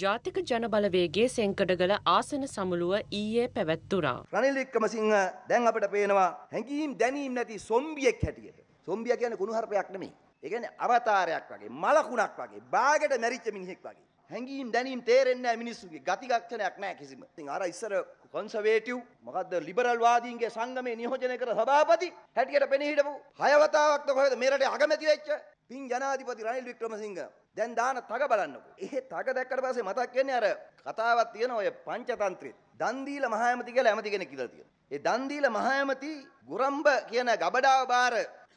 ජාතික ජනබලවේගේ සංකඩගල ආසන සමුළුව ඊයේ පැවැත්තුරා. රනිල් වික්‍රමසිංහ දැන් අපිට පේනවා හැඟීම් දැනීම් නැති සොම්බියෙක් හැටියට. සොම්බියා කියන්නේ කුණු හරපයක් නෙමෙයි. ඒ කියන්නේ අවතාරයක් වගේ, මලකුණක් වගේ, බාගෙට මැරිච්ච මිනිහෙක් වගේ. හැඟීම් දැනීම් තේරෙන්නේ මිනිස්සුගේ ගති ලක්ෂණයක් නැහැ කිසිම. ඉතින් අර ඉස්සර කන්සර්වේටිව් මොකද්ද ලිබරල් වාදීන්ගේ සංගමේ නියෝජනය කර සභාපති හැටියට පෙනී හිටපු හය වතාවක්ද කොහෙද මේ රටේ අගමැති වෙච්ච පින් ජනාධිපති රනිල් වික්‍රමසිංහ දැන් දාන තග බලන්නකෝ. එහෙ තග දැක්කට පස්සේ මතක් වෙන්නේ අර කතාවක් තියෙන ඔය පංචතන්ත්‍රෙත්. දන් දීලා මහා ඇමති කියලා ඇමති කෙනෙක් ඉඳලා තියෙනවා. ඒ දන් දීලා මහා ඇමති ගුරම්බ කියන ගබඩාව බාර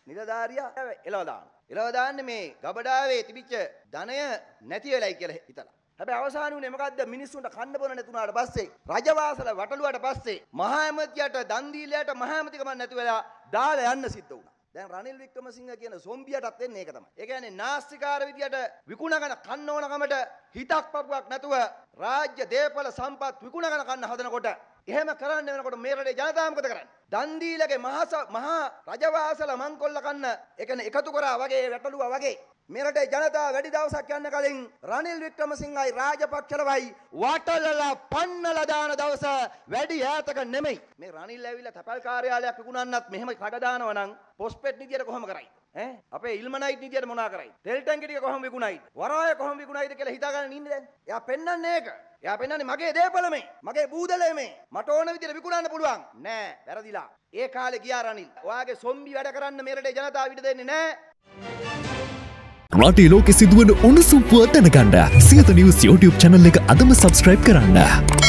නිලධාරියා එලව දාන. එලව දාන්නේ මේ ගබඩාවේ තිබිච්ච ධනය නැති වෙලයි කියලා හිතලා. හැබැයි අවසාන උනේ මොකද්ද මිනිස්සුන්ට කන්න බොන නැතුණාට පස්සේ රජවාසල වටලුවට පස්සේ මහා ඇමතියට දන් දීලයට මහා ඇමතිකම නැති වෙලා දාලා යන්න සිද්ධ වුණා. දැන් රනිල් වික්‍රමසිංහ කියන සොම්බියටත් එන්නේ ඒක තමයි. ඒ කියන්නේ නාස්තිකාර විදියට විකුණගෙන කන්න ඕනකමට හිතක් පපුවක් නැතුව රාජ්‍ය දේපල සම්පත් විකුණගෙන කන්න හදනකොට එහෙම කරන්න වෙනකොට මේ රටේ ජනතාව මොකද කරන්නේ? දන් දීලගේ මහා රජවාසල මංකොල්ල කන්න, ඒ කියන්නේ එකතු කරා වගේ වැටලුවා වගේ මේ රටේ ජනතාව වැඩි දවසක් යන්න කලින් රනිල් වික්‍රමසිංහයි රාජපක්ෂලවයි වටලලා පන්නලා දාන දවස වැඩි ඈතක නෙමෙයි. මේ රනිල් ඇවිල්ලා තැපැල් කාර්යාලයක් විකුණන්නත් මෙහෙම කඩ දානවා නම් පොස්පෙට් නිදියට කොහොම කරයි? ඈ අපේ ඉල්මනයිට් නිදියට මොනා කරයිද? තෙල් ටැංකිය ටික කොහොම විකුණයිද? වරාය කොහොම විකුණයිද කියලා හිතාගන්න ඉන්නේ දැන්. එයා පෙන්වන්නේ ඒක. එයා පෙන්වන්නේ මගේ දේපල මේ. මගේ බූදලේ මේ. මට ඕන විදියට විකුණන්න පුළුවන්. නෑ, වැරදිලා. ඒ කාලේ ගියා රනිල්. ඔයාගේ සොම්බි වැඩ කරන්න මේ රටේ ජනතාව ඉඩ දෙන්නේ නෑ. රටේ ලෝකෙ සිදුවන උණුසුම් පුව දැනගන්න සියත නිවුස් YouTube channel එක අදම subscribe කරන්න.